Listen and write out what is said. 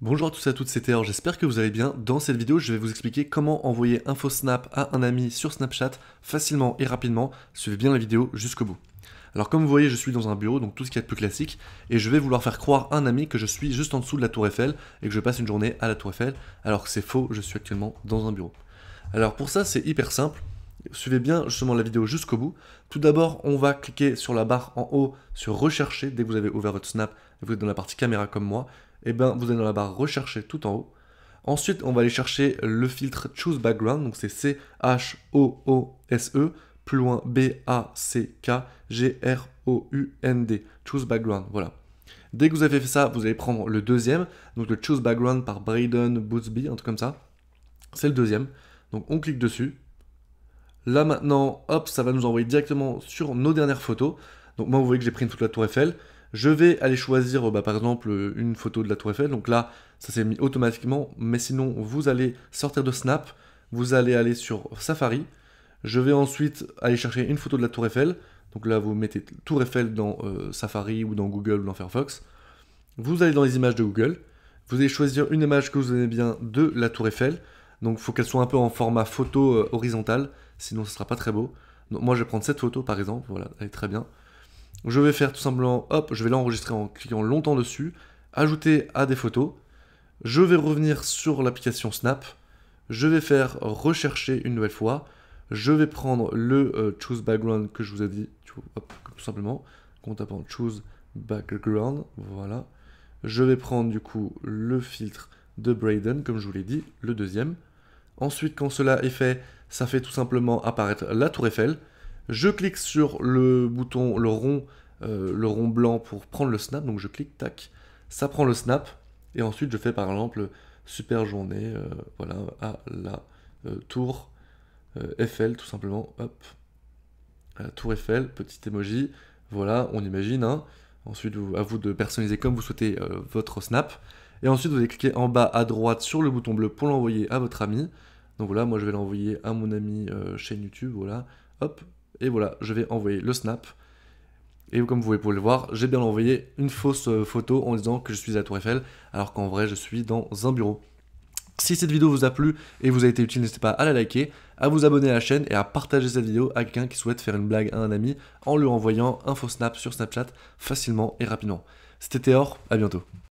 Bonjour à tous et à toutes, c'est Théor, j'espère que vous allez bien. Dans cette vidéo, je vais vous expliquer comment envoyer un faux snap à un ami sur Snapchat facilement et rapidement. Suivez bien la vidéo jusqu'au bout. Alors comme vous voyez, je suis dans un bureau, donc tout ce qu'il y a de plus classique, et je vais vouloir faire croire à un ami que je suis juste en dessous de la tour Eiffel et que je passe une journée à la tour Eiffel, alors que c'est faux, je suis actuellement dans un bureau. Alors pour ça, c'est hyper simple. Suivez bien justement la vidéo jusqu'au bout. Tout d'abord, on va cliquer sur la barre en haut sur rechercher dès que vous avez ouvert votre Snap et vous êtes dans la partie caméra comme moi eh bien, vous allez dans la barre rechercher tout en haut. Ensuite, on va aller chercher le filtre Choose Background, donc c'est C-H-O-O-S-E, plus loin B-A-C-K-G-R-O-U-N-D, Choose Background, voilà. Dès que vous avez fait ça, vous allez prendre le deuxième, donc le Choose Background par Braden Bootsby, un truc comme ça. C'est le deuxième. Donc on clique dessus. Là maintenant, hop, ça va nous envoyer directement sur nos dernières photos. Donc moi, vous voyez que j'ai pris une photo de la Tour Eiffel je vais aller choisir euh, bah, par exemple euh, une photo de la tour Eiffel, donc là ça s'est mis automatiquement, mais sinon vous allez sortir de Snap, vous allez aller sur Safari, je vais ensuite aller chercher une photo de la tour Eiffel, donc là vous mettez tour Eiffel dans euh, Safari ou dans Google ou dans Firefox, vous allez dans les images de Google, vous allez choisir une image que vous aimez bien de la tour Eiffel, donc il faut qu'elle soit un peu en format photo horizontal, sinon ce sera pas très beau. Donc, moi je vais prendre cette photo par exemple, voilà, elle est très bien je vais faire tout simplement, hop, je vais l'enregistrer en cliquant longtemps dessus, ajouter à des photos, je vais revenir sur l'application Snap, je vais faire rechercher une nouvelle fois, je vais prendre le euh, choose background que je vous ai dit, tout simplement, en tapant choose background, voilà. Je vais prendre du coup le filtre de Braden, comme je vous l'ai dit, le deuxième. Ensuite, quand cela est fait, ça fait tout simplement apparaître la tour Eiffel. Je clique sur le bouton, le rond, euh, le rond blanc pour prendre le snap. Donc je clique, tac, ça prend le snap. Et ensuite, je fais par exemple super journée, euh, voilà, euh, à la tour Eiffel, tout simplement. Hop, la tour Eiffel, petite emoji. Voilà, on imagine. Hein. Ensuite, à vous de personnaliser comme vous souhaitez votre snap. Et ensuite, vous allez cliquer en bas à droite sur le bouton bleu pour l'envoyer à votre ami. Donc voilà, moi je vais l'envoyer à mon ami chaîne YouTube. Voilà, hop, et voilà, je vais envoyer le snap. Et comme vous pouvez le voir, j'ai bien envoyé une fausse euh, photo en disant que je suis à Tour Eiffel, alors qu'en vrai, je suis dans un bureau. Si cette vidéo vous a plu et vous a été utile, n'hésitez pas à la liker, à vous abonner à la chaîne et à partager cette vidéo à quelqu'un qui souhaite faire une blague à un ami en lui envoyant un faux snap sur Snapchat facilement et rapidement. C'était Théor, à bientôt.